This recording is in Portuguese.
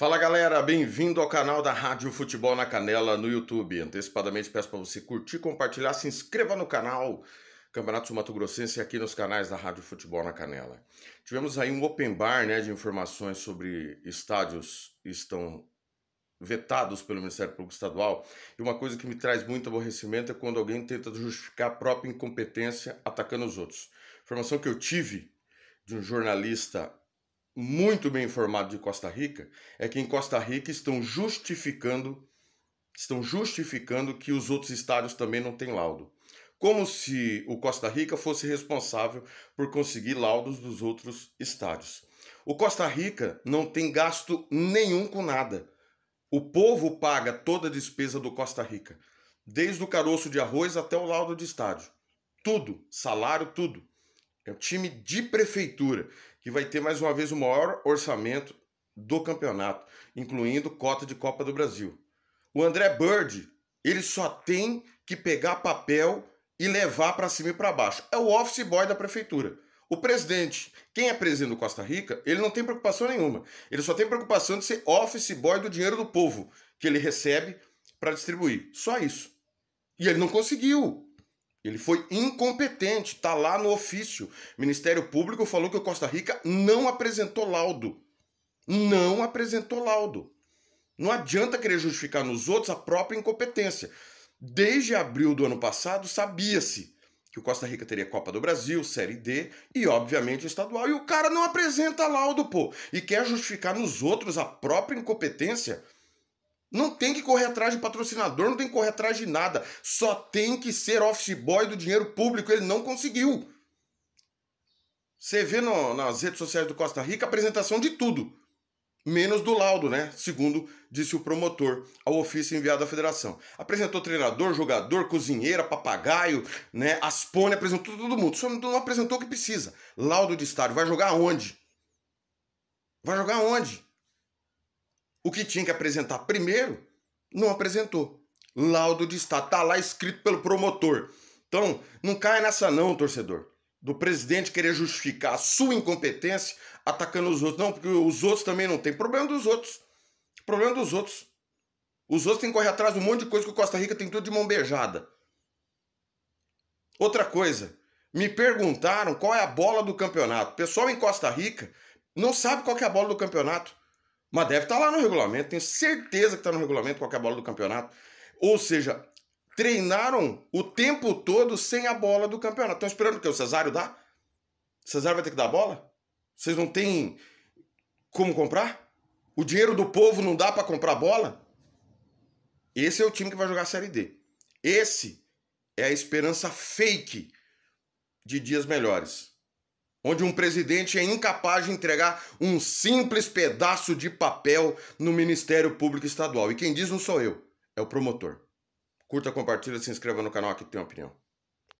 Fala galera, bem-vindo ao canal da Rádio Futebol na Canela no YouTube. Antecipadamente peço para você curtir, compartilhar, se inscreva no canal Campeonato Mato Grossense aqui nos canais da Rádio Futebol na Canela. Tivemos aí um open bar né, de informações sobre estádios que estão vetados pelo Ministério Público Estadual. E uma coisa que me traz muito aborrecimento é quando alguém tenta justificar a própria incompetência atacando os outros. Informação que eu tive de um jornalista muito bem informado de Costa Rica é que em Costa Rica estão justificando estão justificando que os outros estádios também não têm laudo. Como se o Costa Rica fosse responsável por conseguir laudos dos outros estádios O Costa Rica não tem gasto nenhum com nada. O povo paga toda a despesa do Costa Rica, desde o caroço de arroz até o laudo de estádio. Tudo, salário, tudo. É o time de prefeitura, que vai ter mais uma vez o maior orçamento do campeonato, incluindo cota de Copa do Brasil. O André Bird, ele só tem que pegar papel e levar para cima e para baixo. É o office boy da prefeitura. O presidente, quem é presidente do Costa Rica, ele não tem preocupação nenhuma. Ele só tem preocupação de ser office boy do dinheiro do povo que ele recebe para distribuir. Só isso. E ele não conseguiu. Ele foi incompetente, está lá no ofício. O Ministério Público falou que o Costa Rica não apresentou laudo. Não apresentou laudo. Não adianta querer justificar nos outros a própria incompetência. Desde abril do ano passado, sabia-se que o Costa Rica teria Copa do Brasil, Série D e, obviamente, o estadual. E o cara não apresenta laudo, pô, e quer justificar nos outros a própria incompetência. Não tem que correr atrás de patrocinador, não tem que correr atrás de nada. Só tem que ser office boy do dinheiro público. Ele não conseguiu. Você vê no, nas redes sociais do Costa Rica apresentação de tudo, menos do laudo, né? Segundo disse o promotor ao ofício enviado à federação. Apresentou treinador, jogador, cozinheira, papagaio, né? Aspone, apresentou todo mundo. Só não apresentou o que precisa. Laudo de estádio. Vai jogar onde? Vai jogar onde? O que tinha que apresentar primeiro, não apresentou. Laudo de Estado, está lá escrito pelo promotor. Então, não cai nessa não, torcedor. Do presidente querer justificar a sua incompetência atacando os outros. Não, porque os outros também não tem. Problema dos outros. Problema dos outros. Os outros têm que correr atrás de um monte de coisa que o Costa Rica tem tudo de mão beijada. Outra coisa, me perguntaram qual é a bola do campeonato. O pessoal em Costa Rica não sabe qual é a bola do campeonato. Mas deve estar tá lá no regulamento, tenho certeza que está no regulamento qualquer bola do campeonato. Ou seja, treinaram o tempo todo sem a bola do campeonato. Estão esperando que o Cesário dá? O Cesário vai ter que dar a bola? Vocês não têm como comprar? O dinheiro do povo não dá para comprar bola? Esse é o time que vai jogar a Série D. Esse é a esperança fake de dias melhores onde um presidente é incapaz de entregar um simples pedaço de papel no Ministério Público Estadual. E quem diz não sou eu, é o promotor. Curta, compartilha, se inscreva no canal, que tem opinião.